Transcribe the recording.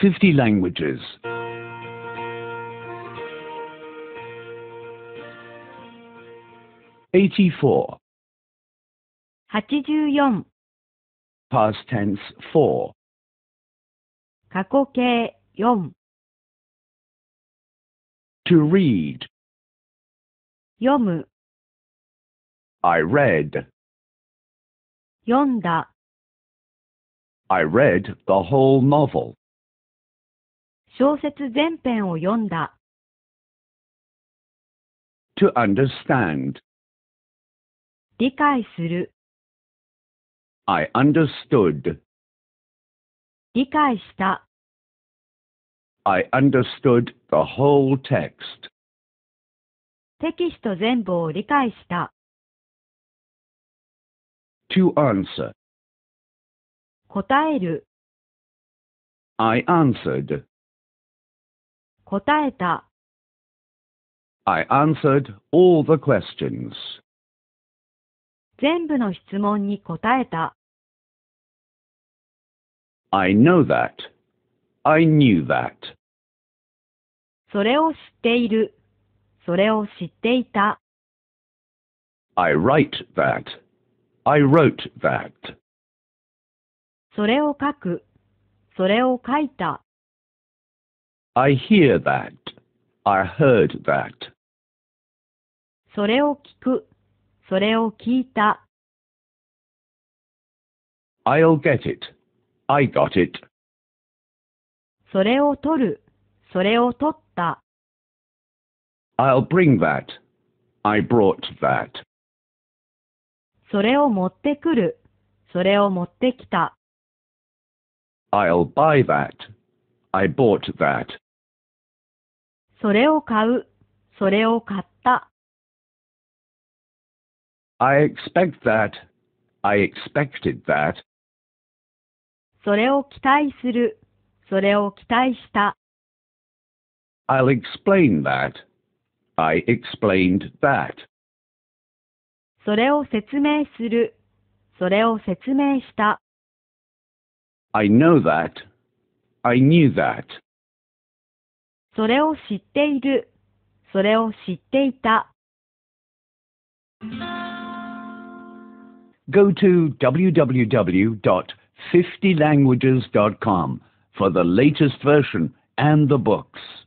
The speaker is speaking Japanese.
50 languages. Eighty-four. 84 past tense four. 4 to read 読む I read 読んだ I read the whole novel 小説全編を読んだ。to understand. 理解する。I understood. 理解した。I understood the whole text. テキスト全部を理解した。To answer. 答える。I answered. 答えた。I answered all the questions. 全部の質問に答えた。I know that. I knew that. それを知っている。それを知っていた。I write that. I wrote that. それを書く。それを書いた。I hear that. I heard that. それを聞く。それを聞いた。I'll get it. I got it. それを取る。それを取った。I'll bring that. I brought that. それを持ってくる。それを持ってきた。I'll buy that. I bought that. それを買う、それを買った。I expect that. I expected that. それを期待する、それを期待した。I'll explain that. I explained that. それを説明する、それを説明した。I know that. I knew that. それを知っている、それを知っていた。Go to www.50languages.com for the latest version and the books.